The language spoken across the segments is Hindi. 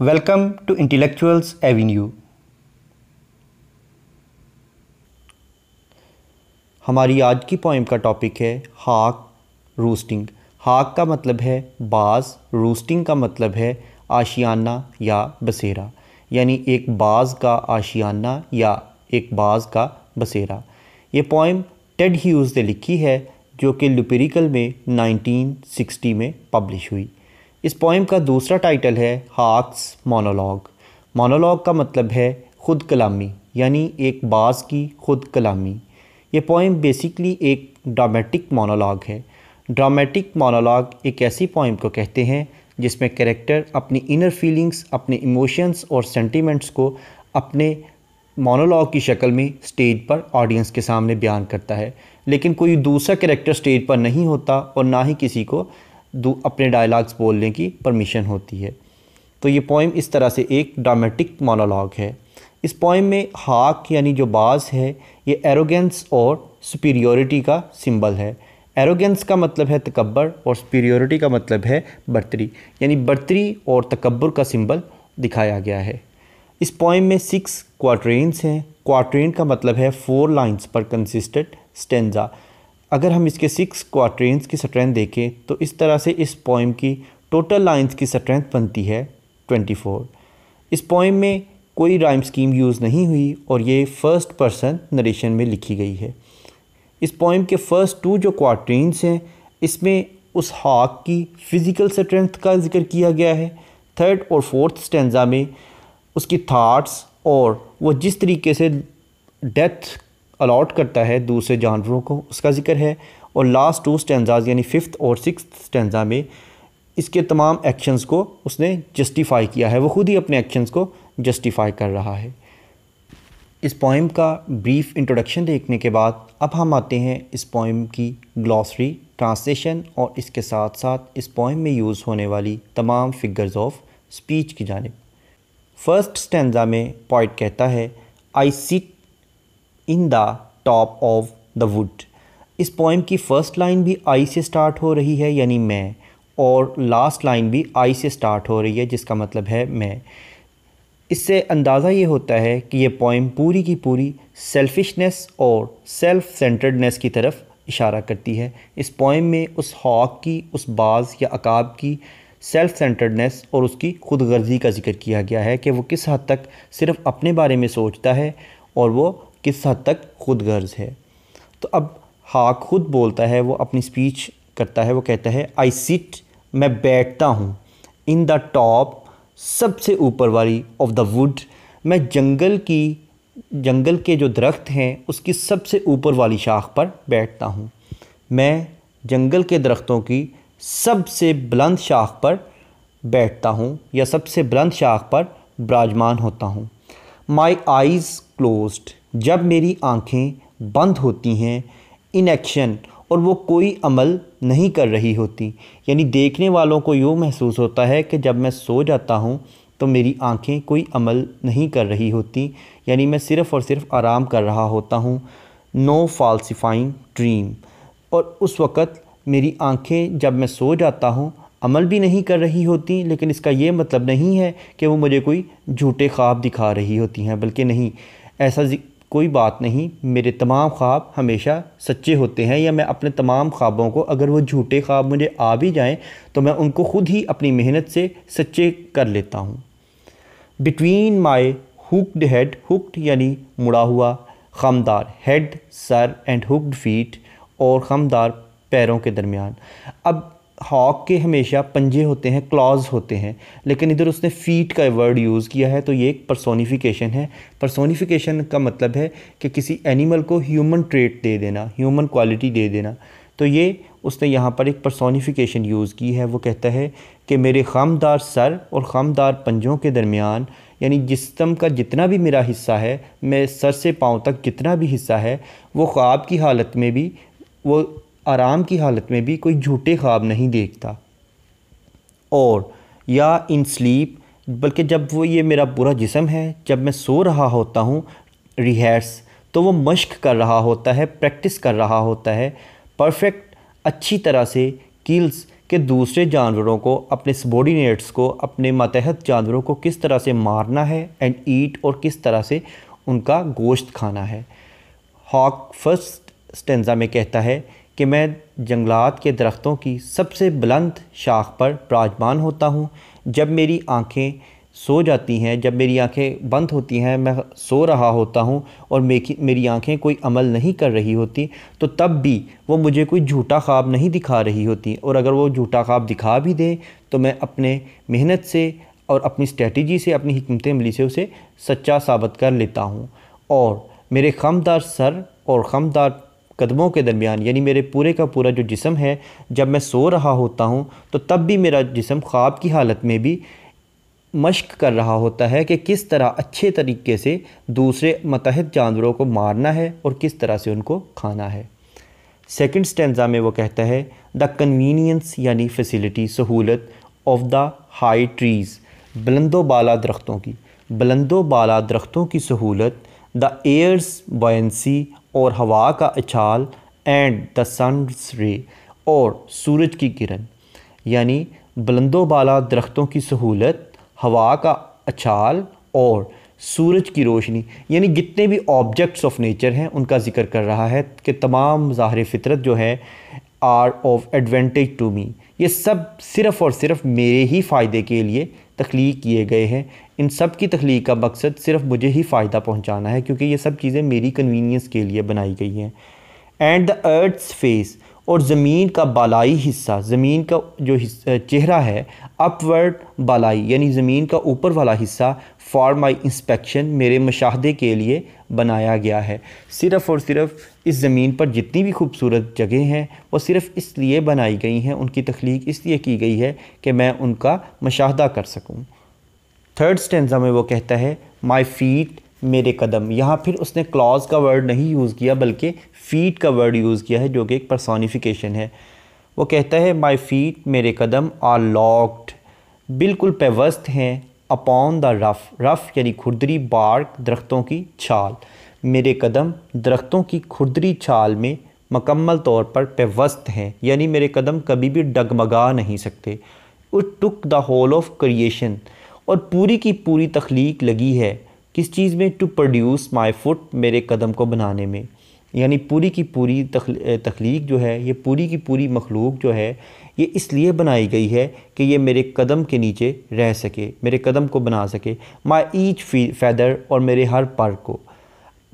वेलकम टू इंटेलेक्चुअल्स एवेन्यू हमारी आज की पोइम का टॉपिक है हाक रूस्टिंग हाक का मतलब है बाज रूस्टिंग का मतलब है आशियाना या बसेरा यानी एक बाज का आशियाना या एक बाज का बसेरा ये पोइम टेड ह्यूज़ ने लिखी है जो कि लुपेरिकल में 1960 में पब्लिश हुई इस पोइम का दूसरा टाइटल है हाक्स मोनोलॉग मोनोलॉग का मतलब है खुद कलामी यानी एक बाज की खुद कलामी ये पोइम बेसिकली एक ड्रामेटिक मोनोलॉग है ड्रामेटिक मोनोलॉग एक ऐसी पोइम को कहते हैं जिसमें कैरेक्टर अपनी इनर फीलिंग्स अपने इमोशंस और सेंटिमेंट्स को अपने मोनोलॉग की शक्ल में स्टेज पर ऑडियंस के सामने बयान करता है लेकिन कोई दूसरा कैरेक्टर स्टेज पर नहीं होता और ना ही किसी को अपने डायलाग्स बोलने की परमिशन होती है तो ये पोइम इस तरह से एक ड्रामेटिक मोनोलॉग है इस पोइम में हाक यानी जो बाज है ये एरोगेंस और सुपीरियोरिटी का सिंबल है एरोगेंस का मतलब है तकबर और सुपीरियोरिटी का मतलब है बर्तरी यानी बर्तरी और तकबर का सिंबल दिखाया गया है इस पोइम में सिक्स क्वाट्रेन्स हैं क्वाट्रेन का मतलब है फोर लाइंस पर कंसिस्टेंट स्टेंजा अगर हम इसके सिक्स क्वाट्रेंस की स्ट्रेंथ देखें तो इस तरह से इस पॉइम की टोटल लाइंस की स्ट्रेंथ बनती है 24 इस पॉइम में कोई राइम स्कीम यूज़ नहीं हुई और ये फ़र्स्ट पर्सन नरेशन में लिखी गई है इस पॉइम के फ़र्स्ट टू जो क्वार्टरस हैं इसमें उस हाक की फ़िज़िकल स्ट्रेंथ का जिक्र किया गया है थर्ड और फोर्थ स्टेंजा में उसकी थाट्स और वह जिस तरीके से डेथ अलाट करता है दूसरे जानवरों को उसका जिक्र है और लास्ट टू स्टेंजाज यानी फिफ्थ और सिक्स स्टैंडा में इसके तमाम एक्शंस को उसने जस्टिफाई किया है वो खुद ही अपने एक्शंस को जस्टिफाई कर रहा है इस पोइम का ब्रीफ इंट्रोडक्शन देखने के बाद अब हम आते हैं इस पोइम की ग्लॉसरी ट्रांसलेशन और इसके साथ साथ इस पोइम में यूज़ होने वाली तमाम फिगर्स ऑफ स्पीच की जानब फर्स्ट स्टैंडा में पॉइट कहता है I sit in the top of the wood इस पोइम की फ़र्स्ट लाइन भी आई से स्टार्ट हो रही है यानी मैं और लास्ट लाइन भी आई से स्टार्ट हो रही है जिसका मतलब है मैं इससे अंदाज़ा ये होता है कि यह पोइम पूरी की पूरी सेल्फिशनेस और सेल्फ सेंटर्डनेस की तरफ इशारा करती है इस पोइम में उस हॉक की उस बाज़ या अकाब की सेल्फ सेंटर्डनेस और उसकी खुद गर्जी का जिक्र किया गया है कि वो किस हद तक सिर्फ अपने बारे में सोचता है और वो किस हद तक खुद गर्ज है तो अब हाक खुद बोलता है वो अपनी स्पीच करता है वो कहता है आई सिट मैं बैठता हूँ इन द टॉप सबसे ऊपर वाली ऑफ द वुड मैं जंगल की जंगल के जो दरख्त हैं उसकी सबसे ऊपर वाली शाख पर बैठता हूँ मैं जंगल के दरख्तों की सबसे बुलंद शाख पर बैठता हूँ या सबसे बुलंद शाख पर विराजमान होता हूँ माई आइज़ क्लोज्ड जब मेरी आँखें बंद होती हैं एक्शन और वो कोई अमल नहीं कर रही होती यानी देखने वालों को यूँ महसूस होता है कि जब मैं सो जाता हूँ तो मेरी आँखें कोई अमल नहीं कर रही होती यानी मैं सिर्फ़ और सिर्फ आराम कर रहा होता हूँ नो फॉल्सिफाइंग ड्रीम और उस वक़्त मेरी आँखें जब मैं सो जाता हूँ अमल भी नहीं कर रही होती लेकिन इसका ये मतलब नहीं है कि वो मुझे कोई झूठे ख्वाब दिखा रही होती हैं बल्कि नहीं ऐसा कोई बात नहीं मेरे तमाम ख्वाब हमेशा सच्चे होते हैं या मैं अपने तमाम ख्वाबों को अगर वो झूठे ख्वाब मुझे आ भी जाएं तो मैं उनको ख़ुद ही अपनी मेहनत से सच्चे कर लेता हूँ between my hooked head hooked यानी मुड़ा हुआ खमदार हेड सर एंड हुक्ड फीट और खमदार पैरों के दरमियान अब हॉक के हमेशा पंजे होते हैं क्लॉज होते हैं लेकिन इधर उसने फीट का वर्ड यूज़ किया है तो ये एक पर्सोनीफिकेशन है पर्सोनीफिकेशन का मतलब है कि किसी एनिमल को ह्यूमन ट्रेट दे देना ह्यूमन क्वालिटी दे देना तो ये उसने यहाँ पर एक पर्सोनीफिकेशन यूज़ की है वो कहता है कि मेरे खामदार सर और ख़ामदार पंजों के दरमियान यानी जिसम का जितना भी मेरा हिस्सा है मैं सर से पाँव तक जितना भी हिस्सा है वो ख्वाब की हालत में भी वो आराम की हालत में भी कोई झूठे ख्वाब नहीं देखता और या इन स्लीप बल्कि जब वो ये मेरा पूरा जिसम है जब मैं सो रहा होता हूँ रिहर्स तो वो मश्क कर रहा होता है प्रैक्टिस कर रहा होता है परफेक्ट अच्छी तरह से किल्स के दूसरे जानवरों को अपने सबॉर्डिनेट्स को अपने मतहत जानवरों को किस तरह से मारना है एंड ईट और किस तरह से उनका गोश्त खाना है हॉक फर्स्ट स्टेंजा में कहता है कि मैं जंगलात के दरख्तों की सबसे बुलंद शाख पर प्राजमान होता हूँ जब मेरी आँखें सो जाती हैं जब मेरी आंखें बंद होती हैं मैं सो रहा होता हूँ और मेरी आंखें कोई अमल नहीं कर रही होती तो तब भी वो मुझे कोई झूठा ख्वाब नहीं दिखा रही होती और अगर वो झूठा ख्वाब दिखा भी दे तो मैं अपने मेहनत से और अपनी स्ट्रेटजी से अपनी हमत अमली से उसे सच्चा साबित कर लेता हूँ और मेरे खमदार सर और खमदार कदमों के दरमियान यानी मेरे पूरे का पूरा जो जिसम है जब मैं सो रहा होता हूँ तो तब भी मेरा जिसम ख्वाब की हालत में भी मश्क कर रहा होता है कि किस तरह अच्छे तरीके से दूसरे मतहद जानवरों को मारना है और किस तरह से उनको खाना है सेकंड स्टेंजा में वो कहता है द कन्वीनियंस यानी फैसिलिटी सहूलत ऑफ द हाई ट्रीज़ बुलंदो बाला दरख्तों की बुलंदो बाला दरख्तों की सहूलत द एयर्स बॉयसी और हवा का उछाल एंड द सन रे और सूरज की किरण यानी बुलंदों बाला दरख्तों की सहूलत हवा का अछाल और सूरज की रोशनी यानी जितने भी ऑब्जेक्ट्स ऑफ नेचर हैं उनका जिक्र कर रहा है कि तमाम ज़ाहिर फितरत जो है are of advantage to me ये सब सिर्फ़ और सिर्फ मेरे ही फ़ायदे के लिए तख्लीक किए गए हैं इन सब की तख्लीक का मकसद सिर्फ मुझे ही फ़ायदा पहुँचाना है क्योंकि ये सब चीज़ें मेरी कन्वीनियंस के लिए बनाई गई हैं एंड द अर्थ्स फेस और ज़मीन का बालाई हिस्सा ज़मीन का जो चेहरा है अपवर्ड बालाई यानी ज़मीन का ऊपर वाला हिस्सा फॉर माई इंस्पेक्शन मेरे मुशाहदे के लिए बनाया गया है सिर्फ़ और सिर्फ इस ज़मीन पर जितनी भी खूबसूरत जगह हैं वो सिर्फ़ इसलिए बनाई गई हैं उनकी तख्लीक इसलिए की गई है कि मैं उनका मशाह कर सकूँ थर्ड स्टेंजा में वो कहता है माई फीट मेरे कदम यहाँ फिर उसने क्लॉज का वर्ड नहीं यूज़ किया बल्कि फ़ीट का वर्ड यूज़ किया है जो कि एक परसोनिफिकेशन है वो कहता है माई फीट मेरे कदम आर लॉक्ड बिल्कुल पेवस्त हैं अपॉन द रफ़ रफ़ यानी खुरदरी बार्क दरख्तों की छाल मेरे कदम दरख्तों की खुरदरी छाल में मकम्मल तौर पर पेवस्त हैं यानी मेरे कदम कभी भी डगमगा नहीं सकते it took the whole of creation और पूरी की पूरी तख्लीक लगी है किस चीज़ में टू प्रोड्यूस माई फुट मेरे कदम को बनाने में यानी पूरी की पूरी तख्लीक जो है ये पूरी की पूरी मखलूक जो है ये इसलिए बनाई गई है कि ये मेरे कदम के नीचे रह सके मेरे कदम को बना सके माई ईच फैदर और मेरे हर पर को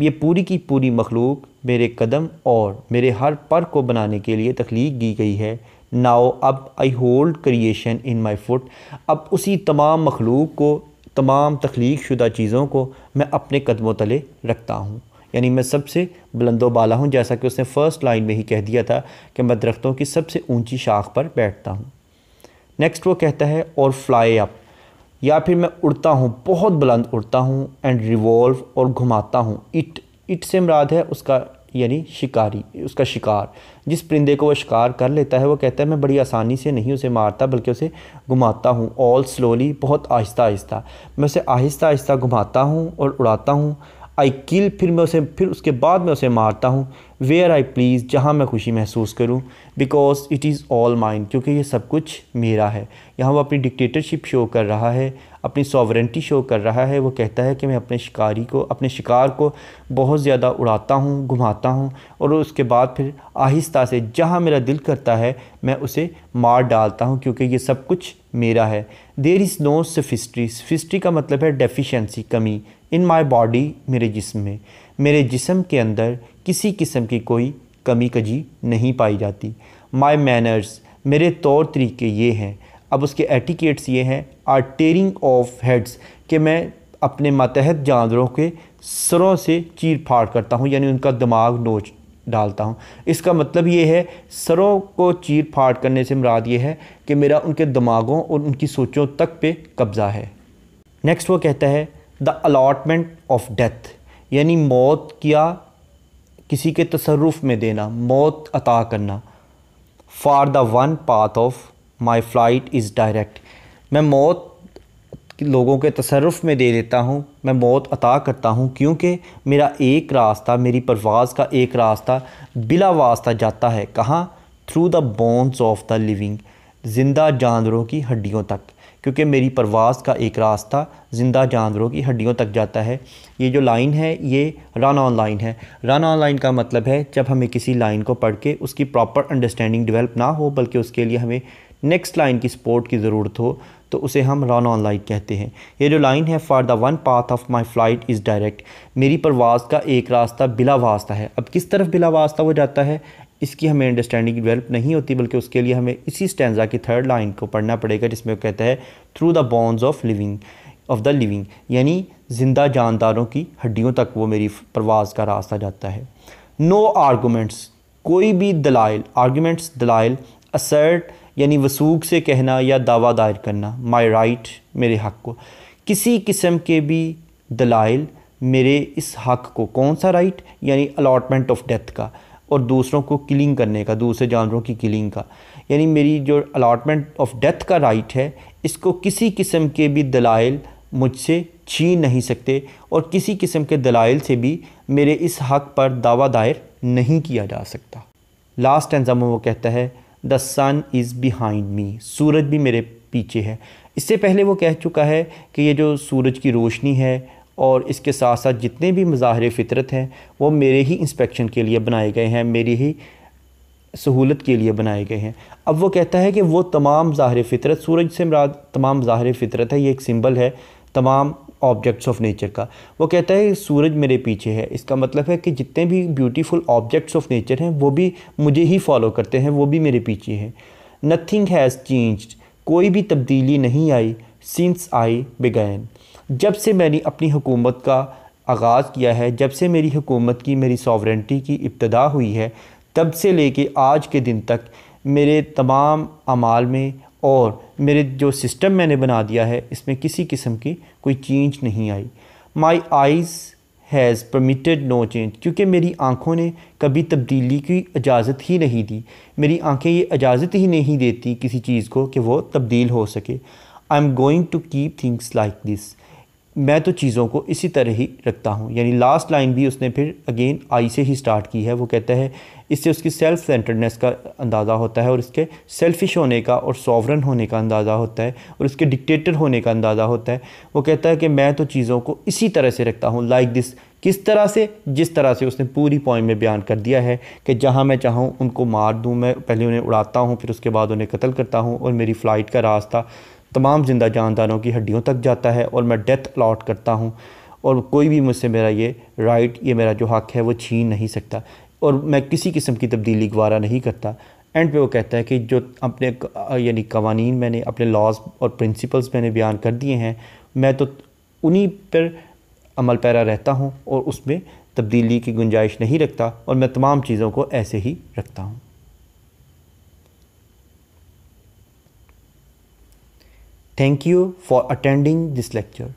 ये पूरी की पूरी मखलूक मेरे कदम और मेरे हर पर को बनाने के लिए तख्लीक की गई है नाओ अब I hold creation in my foot अब उसी तमाम मखलूक को तमाम तख्लीक शुदा चीज़ों को मैं अपने कदमों तले रखता हूँ यानी मैं सबसे बुलंदो बाला हूँ जैसा कि उसने फ़र्स्ट लाइन में ही कह दिया था कि मैं दरख्तों की सबसे ऊंची शाख पर बैठता हूँ नेक्स्ट वो कहता है और फ्लाई अप या फिर मैं उड़ता हूँ बहुत बुलंद उड़ता हूँ एंड रिवॉल्व और घुमाता हूँ इट इट से मराद है उसका यानी शिकारी उसका शिकार जिस परिंदे को वह शिकार कर लेता है वो कहता है मैं बड़ी आसानी से नहीं उसे मारता बल्कि उसे घुमाता हूँ ऑल स्लोली बहुत आहिस्ता आहिस्ता मैं उसे आहिस्ता आहिस्ता घुमाता हूँ और उड़ाता हूँ आई किल फिर मैं उसे फिर उसके बाद मैं उसे मारता हूँ वेयर आई प्लीज़ जहाँ मैं खुशी महसूस करूँ because it is all mine क्योंकि ये सब कुछ मेरा है यहाँ वो अपनी डिक्टेटरशिप शो कर रहा है अपनी सॉवरेंटी शो कर रहा है वो कहता है कि मैं अपने शिकारी को अपने शिकार को बहुत ज़्यादा उड़ाता हूँ घुमाता हूँ और उसके बाद फिर आहिस्ता से जहाँ मेरा दिल करता है मैं उसे मार डालता हूँ क्योंकि ये सब कुछ मेरा है देर इज़ नो सफिस्ट्री सफिस्ट्री का मतलब है डेफिशेंसी कमी इन माई बॉडी मेरे जिसम में मेरे जिसम के अंदर किसी किस्म की कोई कमी कजी नहीं पाई जाती माई मैनर्स मेरे तौर तरीके ये हैं अब उसके एटिकेट्स ये हैं आर टेयरिंग ऑफ हेड्स कि मैं अपने मतहत जानवरों के सरों से चीर फाड़ करता हूँ यानी उनका दिमाग नोच डालता हूँ इसका मतलब ये है सरों को चीर फाड़ करने से मुराद ये है कि मेरा उनके दिमागों और उनकी सोचों तक पे कब्ज़ा है नेक्स्ट वो कहता है द अलाटमेंट ऑफ डेथ यानी मौत किया किसी के तसरफ में देना मौत अता करना for the one path of my flight is direct मैं मौत लोगों के तसरफ़ में दे देता हूँ मैं मौत अता करता हूँ क्योंकि मेरा एक रास्ता मेरी परवाज़ का एक रास्ता बिला वास्ता जाता है कहाँ through the bones of the living ज़िंदा जानवरों की हड्डियों तक क्योंकि मेरी परवाज़ का एक रास्ता ज़िंदा जानवरों की हड्डियों तक जाता है ये जो लाइन है ये रन ऑन लाइन है रन ऑन लाइन का मतलब है जब हमें किसी लाइन को पढ़ के उसकी प्रॉपर अंडरस्टैंडिंग डेवलप ना हो बल्कि उसके लिए हमें नेक्स्ट लाइन की सपोर्ट की ज़रूरत हो तो उसे हम रन ऑन लाइन कहते हैं ये जो लाइन है for the one path of my flight is direct मेरी परवाज़ का एक रास्ता बिला वास्ता है अब किस तरफ बिला वास्ता हो जाता है इसकी हमें अंडरस्टैंडिंग डिवेल्प नहीं होती बल्कि उसके लिए हमें इसी स्टैंडा की थर्ड लाइन को पढ़ना पड़ेगा जिसमें वो कहता है through the bones of living of the living यानी ज़िंदा जानदारों की हड्डियों तक वो मेरी परवाज़ का रास्ता जाता है नो no आर्गूमेंट्स कोई भी दलाइल आर्गूमेंट्स दलाइल असर्ट यानी वसूख से कहना या दावा दायर करना माय राइट right, मेरे हक़ को किसी किस्म के भी दलाइल मेरे इस हक़ को कौन सा राइट right? यानी अलाटमेंट ऑफ डेथ का और दूसरों को किलिंग करने का दूसरे जानवरों की किलिंग का यानी मेरी जो अलाटमेंट ऑफ डेथ का राइट right है इसको किसी किस्म के भी दलाइल मुझसे छीन नहीं सकते और किसी किस्म के दलाइल से भी मेरे इस हक़ पर दावा दायर नहीं किया जा सकता लास्ट एंजाम वो कहता है the sun is behind me सूरज भी मेरे पीछे है इससे पहले वो कह चुका है कि ये जो सूरज की रोशनी है और इसके साथ साथ जितने भी मज़ाहर फ़ितरत हैं वो मेरे ही इंस्पेक्शन के लिए बनाए गए हैं मेरी ही सहूलत के लिए बनाए गए हैं अब वो कहता है कि वो तमाम ज़ाहिर फ़ितरत सूरज से मराद तमाम ज़ाहिर फ़ितरत है ये एक सिंबल है तमाम ऑब्जेक्ट्स ऑफ नेचर का वो कहता है सूरज मेरे पीछे है इसका मतलब है कि जितने भी ब्यूटीफुल ऑब्जेक्ट्स ऑफ नेचर हैं वो भी मुझे ही फॉलो करते हैं वो भी मेरे पीछे हैं नथिंग हैज़ चेंज्ड कोई भी तब्दीली नहीं आई सिंस आई बिगैन जब से मैंने अपनी हुकूमत का आगाज़ किया है जब से मेरी हुकूमत की मेरी सॉवरेंटी की इब्तदा हुई है तब से लेके आज के दिन तक मेरे तमाम अमाल में और मेरे जो सिस्टम मैंने बना दिया है इसमें किसी किस्म की कोई चेंज नहीं I my eyes has permitted no change क्योंकि मेरी आँखों ने कभी तब्दीली की इजाज़त ही नहीं दी मेरी आँखें ये इजाज़त ही नहीं देती किसी चीज़ को कि वो तब्दील हो सके I am going to keep things like this मैं तो चीज़ों को इसी तरह ही रखता हूँ यानी लास्ट लाइन भी उसने फिर अगेन आई से ही स्टार्ट की है वो कहता है इससे उसकी सेल्फ सेंटर्डनेस का अंदाज़ा होता है और इसके सेल्फिश होने का और सॉवरन होने का अंदाज़ा होता है और इसके डिक्टेटर होने का अंदाज़ा होता है वो कहता है कि मैं तो चीज़ों को इसी तरह से रखता हूँ लाइक दिस किस तरह से जिस तरह से उसने पूरी पॉइंट में बयान कर दिया है कि जहाँ मैं चाहूँ उनको मार दूँ मैं पहले उन्हें उड़ाता हूँ फिर उसके बाद उन्हें कत्ल करता हूँ और मेरी फ़्लाइट का रास्ता तमाम ज़िंदा जानदारों की हड्डियों तक जाता है और मैं डेथ अलाट करता हूँ और कोई भी मुझसे मेरा ये राइट ये मेरा जो हक़ है वो छीन नहीं सकता और मैं किसी किस्म की तब्दीली गुवारा नहीं करता एंड पे वो कहता है कि जो अपने यानी कवानीन मैंने अपने लॉज और प्रिंसिपल्स मैंने बयान कर दिए हैं मैं तो उन्हीं पर अमल पैरा रहता हूँ और उसमें तब्दीली की गुंजाइश नहीं रखता और मैं तमाम चीज़ों को ऐसे ही रखता हूँ Thank you for attending this lecture.